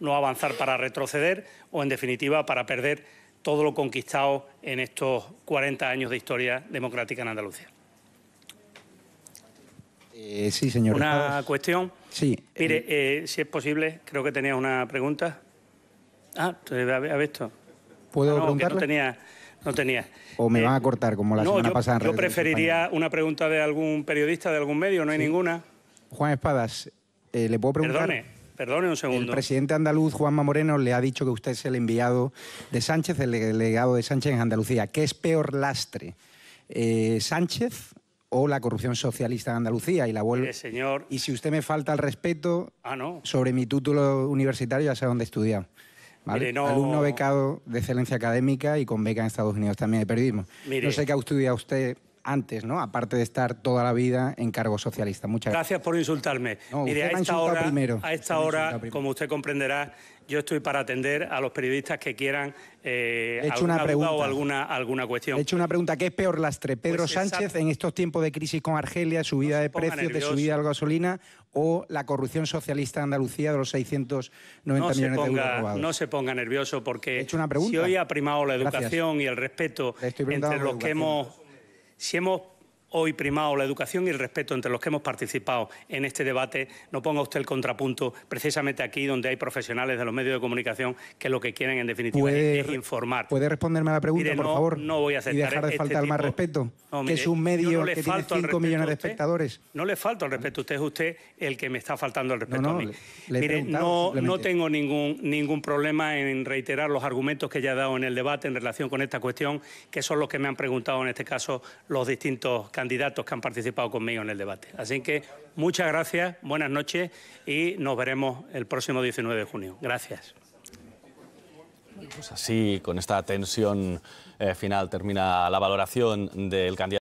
no avanzar para retroceder o, en definitiva, para perder todo lo conquistado en estos 40 años de historia democrática en Andalucía. Eh, sí, señor. Una cuestión. Sí. Mire, eh, eh, si es posible, creo que tenía una pregunta. Ah, ¿ha visto? ¿Puedo ah, no, no tenía. No tenía. O me van a cortar como la semana pasada. En yo preferiría una pregunta de algún periodista, de algún medio, no hay ninguna. Juan Espadas, ¿le puedo preguntar? Perdone, Perdone un segundo. El presidente andaluz, Juanma Moreno, le ha dicho que usted es el enviado de Sánchez, el delegado de Sánchez en Andalucía. ¿Qué es peor lastre? Eh, ¿Sánchez o la corrupción socialista en Andalucía y la eh, Y si usted me falta el respeto ah, sobre mi título universitario, ya sé dónde he estudiado. Alumno becado de excelencia académica y con beca en Estados Unidos también de periodismo. no sé qué ha estudiado usted antes, ¿no? Aparte de estar toda la vida en cargo socialista. Muchas gracias. Gracias por insultarme. a esta hora, A esta hora como usted comprenderá, yo estoy para atender a los periodistas que quieran eh, He hecho una pregunta, o alguna, alguna cuestión. He hecho una pregunta. ¿Qué es peor lastre? Pues ¿Pedro Sánchez en estos tiempos de crisis con Argelia, subida de precios, de subida de gasolina o la corrupción socialista en Andalucía de los 690 millones de euros robados? No se ponga nervioso porque si hoy ha primado la educación y el respeto entre los que hemos si hoy primado la educación y el respeto entre los que hemos participado en este debate. No ponga usted el contrapunto precisamente aquí donde hay profesionales de los medios de comunicación que lo que quieren en definitiva es informar. ¿Puede responderme a la pregunta, por favor? No voy a aceptar. Y dejar de este faltar más respeto. que es un medio que tiene 5 millones de espectadores. No le falta el respeto. Usted es usted el que me está faltando el respeto a mí. mire, no, no tengo ningún, ningún problema en reiterar los argumentos que ya he dado en el debate en relación con esta cuestión, que son los que me han preguntado en este caso los distintos candidatos que han participado conmigo en el debate. Así que muchas gracias, buenas noches y nos veremos el próximo 19 de junio. Gracias. Pues así, con esta tensión eh, final, termina la valoración del candidato.